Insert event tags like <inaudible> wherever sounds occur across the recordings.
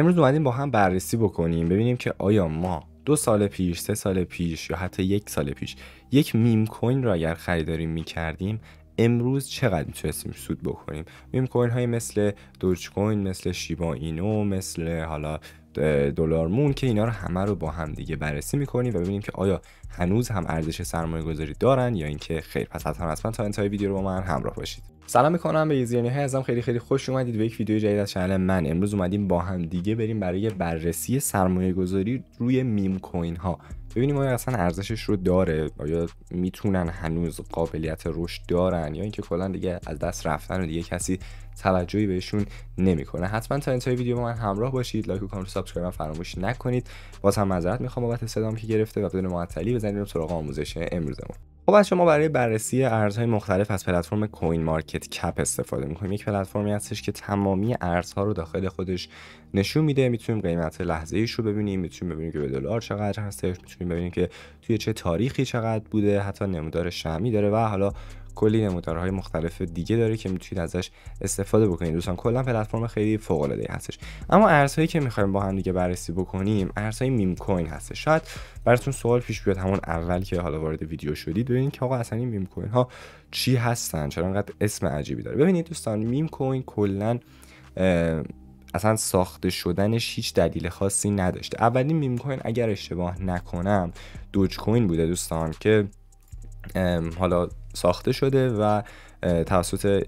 امروز اومدیم با هم بررسی بکنیم ببینیم که آیا ما دو سال پیش، سه سال پیش یا حتی یک سال پیش یک میم کوین را اگر خریداری میکردیم امروز چقدر میتونستیم سود بکنیم میم کوین های مثل دوج کوین مثل شیبا اینو مثل حالا دلار مون که اینا رو همه رو با هم دیگه بررسی میکنیم و ببینیم که آیا هنوز هم ارزش سرمایه گذاری دارن یا اینکه خیر پس حتما حتما تا انتهای ویدیو رو با من همراه باشید سلام میکنم به ایزیانی های ازم خیلی خیلی خوش اومدید به یک ویدیو جدید از کانال من امروز اومدیم با هم دیگه بریم برای بررسی سرمایه گذاری روی میم کوین ها ببینیم آیا اصلا ارزشش رو داره آیا میتونن هنوز قابلیت رشد دارن یا اینکه کلا دیگه از دست رفتن و دیگه کسی توجهی بهشون نمیکنه حتما تا انتهای ویدیو با من همراه باشید لایک و کامنت سابسکرایب فراموش نکنید باز هم معذرت میخوام بابت صدام که گرفته و بدون معطلی بزنیم سراغ آموزش امروزمون خب از شما برای بررسی ارزهای مختلف از پلتفرم کوین مارکت کپ استفاده میکنیم یک پلتفرمی هستش که تمامی ارزها رو داخل خودش نشون میده میتونیم قیمت لحظه ایش رو ببینیم میتونیم ببینیم که به دلار چقدر هستش میتونیم ببینیم که توی چه تاریخی چقدر بوده حتی نمودار شمی داره و حالا کلی نمودارهای مختلف دیگه داره که میتونید ازش استفاده بکنید دوستان کلا پلتفرم خیلی فوق العاده هستش اما ارزهایی که میخوایم با هم دیگه بررسی بکنیم ارزهای میم کوین هستش شاید براتون سوال پیش بیاد همون اول که حالا وارد ویدیو شدید ببینید که آقا اصلا این میم کوین ها چی هستن چرا انقدر اسم عجیبی داره ببینید دوستان میم کوین کلا اصلا ساخته شدنش هیچ دلیل خاصی نداشته اولین میم کوین اگر اشتباه نکنم دوج کوین بوده دوستان که حالا ساخته شده و توسط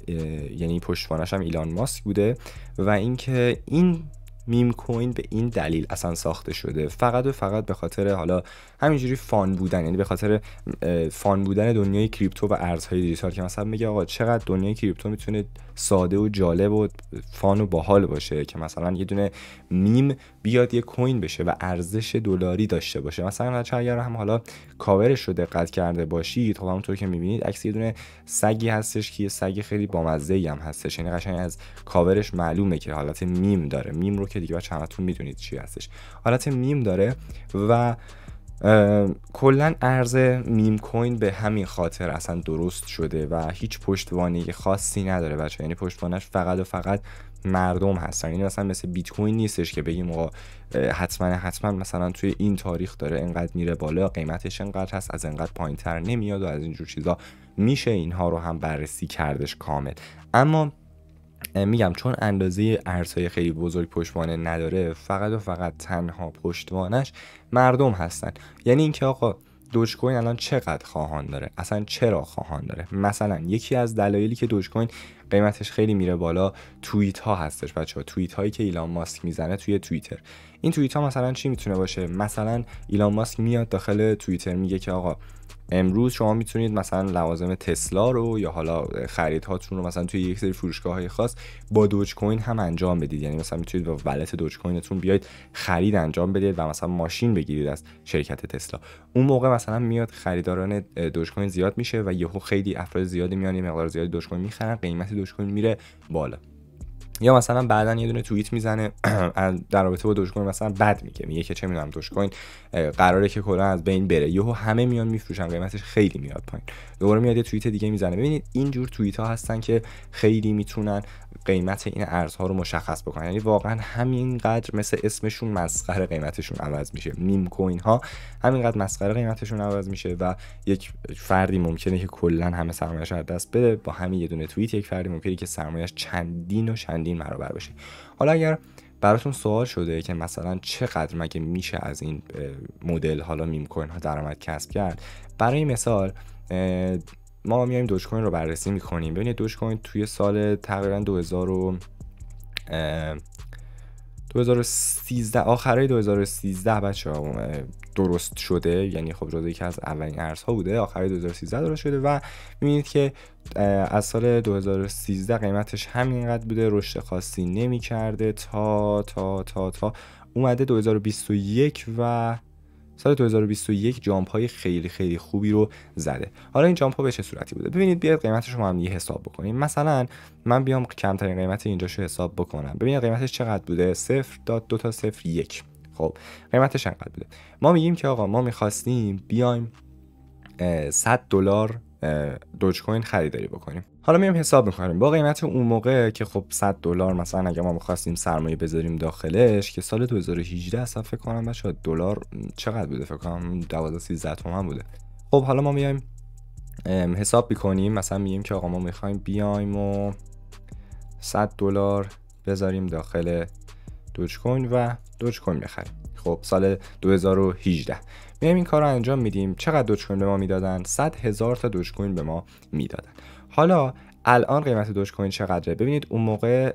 یعنی پشتوانش هم ایلان ماسک بوده و اینکه این میم کوین به این دلیل اصلا ساخته شده فقط و فقط به خاطر حالا همینجوری فان بودن یعنی به خاطر فان بودن دنیای کریپتو و ارزهای دیجیتال که مثلا میگه آقا چقدر دنیای کریپتو میتونه ساده و جالب و فان و باحال باشه که مثلا یه دونه میم بیاد یه کوین بشه و ارزش دلاری داشته باشه مثلا اگر هم حالا کاورش رو دقت کرده باشید خب همونطور که میبینید عکس یه دونه سگی هستش که یه سگ خیلی بامزه هم هستش یعنی قشنگ از کاورش معلومه که حالت میم داره میم رو که دیگه بچه همتون میدونید چی هستش حالت میم داره و کلا ارز میم کوین به همین خاطر اصلا درست شده و هیچ پشتوانه خاصی نداره بچه یعنی پشتوانش فقط و فقط مردم هستن این یعنی مثلا مثل بیت کوین نیستش که بگیم آقا حتما حتما مثلا توی این تاریخ داره انقدر میره بالا قیمتش انقدر هست از انقدر پایین تر نمیاد و از اینجور چیزا میشه اینها رو هم بررسی کردش کامل اما میگم چون اندازه ارزهای خیلی بزرگ پشتوانه نداره فقط و فقط تنها پشتوانش مردم هستن یعنی اینکه آقا دوج کوین الان چقدر خواهان داره اصلا چرا خواهان داره مثلا یکی از دلایلی که دوج کوین قیمتش خیلی میره بالا توییت ها هستش بچه ها توییت هایی که ایلان ماسک میزنه توی توییتر این توییت ها مثلا چی میتونه باشه مثلا ایلان ماسک میاد داخل توییتر میگه که آقا امروز شما میتونید مثلا لوازم تسلا رو یا حالا خریدهاتون رو مثلا توی یک سری فروشگاه های خاص با دوج کوین هم انجام بدید یعنی مثلا میتونید با ولت دوج کوینتون بیاید خرید انجام بدید و مثلا ماشین بگیرید از شرکت تسلا اون موقع مثلا میاد خریداران دوج کوین زیاد میشه و یهو خیلی افراد زیادی میان یه مقدار زیادی دوج کوین میخرن قیمت دوج کوین میره بالا یا مثلا بعدا یه دونه توییت میزنه <clears throat> در رابطه با دوشکوین کوین مثلا بد میگه میگه که چه میدونم دوشکوین کوین قراره که کلا از بین بره یهو همه میان میفروشن قیمتش خیلی میاد پایین دوباره میاد یه توییت دیگه میزنه ببینید این جور توییت ها هستن که خیلی میتونن قیمت این ارزها رو مشخص بکنن یعنی واقعا همینقدر مثل اسمشون مسخره قیمتشون عوض میشه میم کوین ها همینقدر مسخره قیمتشون عوض میشه و یک فردی ممکنه که کلا همه سرمایه‌اش از دست بده با همین یه دونه توییت یک فردی ممکنه که سرمایه‌اش چندین و چند چندین برابر بشه حالا اگر براتون سوال شده که مثلا چقدر مگه میشه از این مدل حالا میم کوین ها درآمد کسب کرد برای مثال ما میایم دوج کوین رو بررسی میکنیم ببینید دوج کوین توی سال تقریبا 2000 2013 آخرای 2013 بچه ها درست شده یعنی خب جزء که از اولین ارزها بوده آخرای 2013 درست شده و میبینید که از سال 2013 قیمتش همینقدر بوده رشد خاصی نمی کرده تا تا تا تا اومده 2021 و سال 2021 جامپ های خیلی خیلی خوبی رو زده حالا این جامپ ها به چه صورتی بوده ببینید بیاید قیمتش رو هم یه حساب بکنیم مثلا من بیام کمترین قیمت رو حساب بکنم ببینید قیمتش چقدر بوده صفر. تا دو تا صفر یک. خب قیمتش انقدر بوده ما میگیم که آقا ما میخواستیم بیایم 100 دلار دوج کوین خریداری بکنیم حالا میام حساب میکنیم با قیمت اون موقع که خب 100 دلار مثلا اگه ما میخواستیم سرمایه بذاریم داخلش که سال 2018 اصلا فکر کنم بچا دلار چقدر بوده فکر کنم 12 13 تومن بوده خب حالا ما میایم حساب میکنیم مثلا میگیم که آقا ما میخوایم بیایم و 100 دلار بذاریم داخل دوج کوین و دوج کوین بخریم خب سال 2018 میایم این کار رو انجام میدیم چقدر دوج کوین به ما میدادن 100 هزار تا دوج کوین به ما میدادن حالا الان قیمت دوج کوین چقدره ببینید اون موقع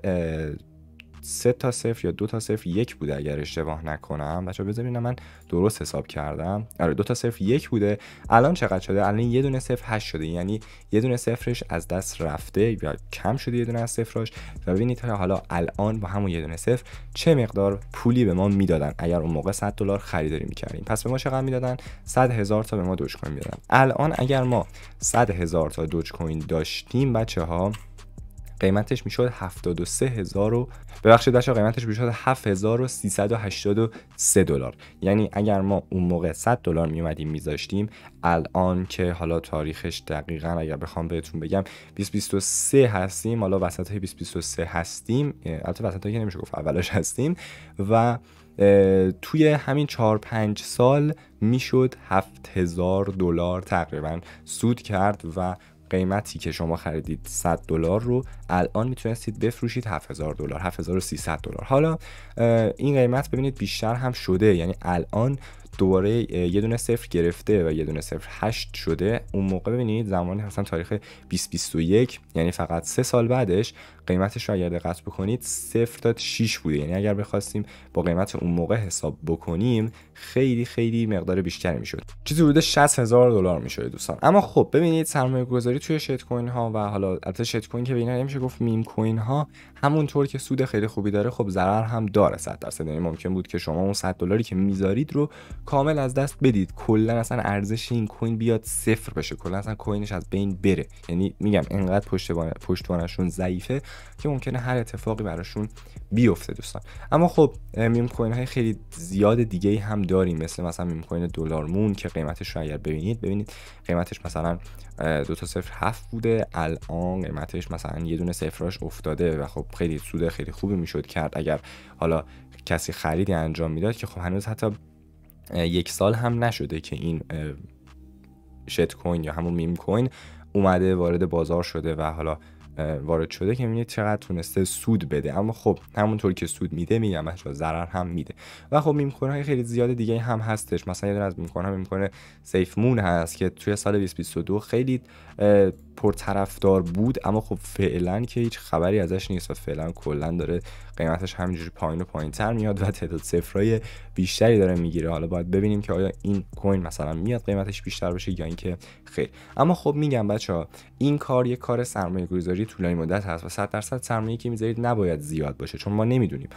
سه تا صفر یا دو تا صفر یک بوده اگر اشتباه نکنم بچا بذارین من درست حساب کردم آره دو تا صفر یک بوده الان چقدر شده الان یه دونه صفر هشت شده یعنی یه دونه صفرش از دست رفته یا کم شده یه دونه از صفرش و ببینید حالا الان با همون یه دونه صفر چه مقدار پولی به ما میدادن اگر اون موقع 100 دلار خریداری میکردیم پس به ما چقدر میدادن 100 هزار تا به ما دوج کوین میدادن الان اگر ما 100 هزار تا دوج کوین داشتیم بچه ها قیمتش میشد 73000 و ببخشید قیمتش میشد 7383 دلار یعنی اگر ما اون موقع 100 دلار میومدیم میذاشتیم الان که حالا تاریخش دقیقا اگر بخوام بهتون بگم 2023 هستیم حالا وسط های 2023 هستیم البته وسط که نمیشه گفت اولش هستیم و توی همین 4 5 سال میشد 7000 دلار تقریبا سود کرد و قیمتی که شما خریدید 100 دلار رو الان میتونستید بفروشید 7000 دلار 7300 دلار حالا این قیمت ببینید بیشتر هم شده یعنی الان دوباره یه دونه صفر گرفته و یه دونه صفر هشت شده اون موقع ببینید زمانی مثلا تاریخ 2021 یعنی فقط سه سال بعدش قیمتش رو اگر دقت بکنید 0 تا 6 بوده یعنی اگر بخواستیم با قیمت اون موقع حساب بکنیم خیلی خیلی مقدار بیشتری میشد چیزی حدود 60 هزار دلار میشد دوستان اما خب ببینید سرمایه گذاری توی شت کوین ها و حالا البته شت کوین که بینا نمیشه گفت میم کوین ها همونطور که سود خیلی خوبی داره خب ضرر هم داره 100 درصد یعنی ممکن بود که شما اون 100 دلاری که میذارید رو کامل از دست بدید کلا اصلا ارزش این کوین بیاد صفر بشه کلا اصلا کوینش از بین بره یعنی میگم انقدر پشتوانه پشتوانشون ضعیفه که ممکنه هر اتفاقی براشون بیفته دوستان اما خب میم کوین های خیلی زیاد دیگه ای هم داریم مثل مثلا میم کوین دلار مون که قیمتش رو اگر ببینید ببینید قیمتش مثلا دو تا صفر هفت بوده الان قیمتش مثلا یه دونه صفرش افتاده و خب خیلی سود خیلی خوبی میشد کرد اگر حالا کسی خریدی انجام میداد که خب هنوز حتی یک سال هم نشده که این شت کوین یا همون میم کوین اومده وارد بازار شده و حالا وارد شده که میبینید چقدر تونسته سود بده اما خب همونطور که سود میده میگم اصلا ضرر هم میده و خب میمکنه های خیلی زیاد دیگه هم هستش مثلا یه دونه از میمکنه میمکنه سیف مون هست که توی سال 2022 خیلی پرطرفدار بود اما خب فعلا که هیچ خبری ازش نیست و فعلا کلا داره قیمتش همینجوری پایین و پایین تر میاد و تعداد صفرای بیشتری داره میگیره حالا باید ببینیم که آیا این کوین مثلا میاد قیمتش بیشتر بشه یا اینکه خیر اما خب میگم بچه ها این کار یه کار سرمایه گذاری طولانی مدت هست و 100 درصد سرمایه که میذارید نباید زیاد باشه چون ما نمیدونیم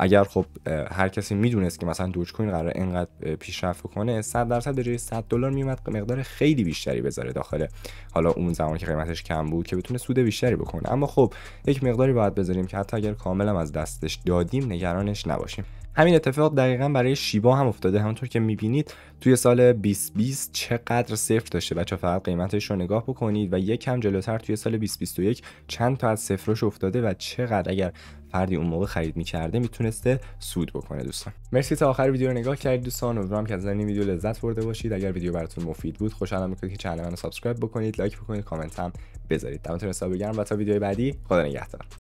اگر خب هر کسی میدونست که مثلا دوج کوین قرار انقدر پیشرفت کنه 100 درصد به جای 100 دلار میومد مقدار خیلی بیشتری بذاره داخل حالا اون زمان که قیمتش کم بود که بتونه سود بیشتری بکنه اما خب یک مقداری باید بذاریم که حتی اگر کاملا از دستش دادیم نگرانش نباشیم همین اتفاق دقیقا برای شیبا هم افتاده همونطور که میبینید توی سال 2020 چقدر صفر داشته بچه فقط قیمتش رو نگاه بکنید و یکم جلوتر توی سال 2021 چند تا از صفرش افتاده و چقدر اگر فردی اون موقع خرید میکرده میتونسته سود بکنه دوستان مرسی تا آخر ویدیو رو نگاه کردید دوستان امیدوارم که از این ویدیو لذت برده باشید اگر ویدیو براتون مفید بود خوشحالم میکنید که کانال منو سابسکرایب بکنید لایک بکنید کامنت هم بذارید دمتون حساب بگم و تا ویدیو بعدی خدا نگهدار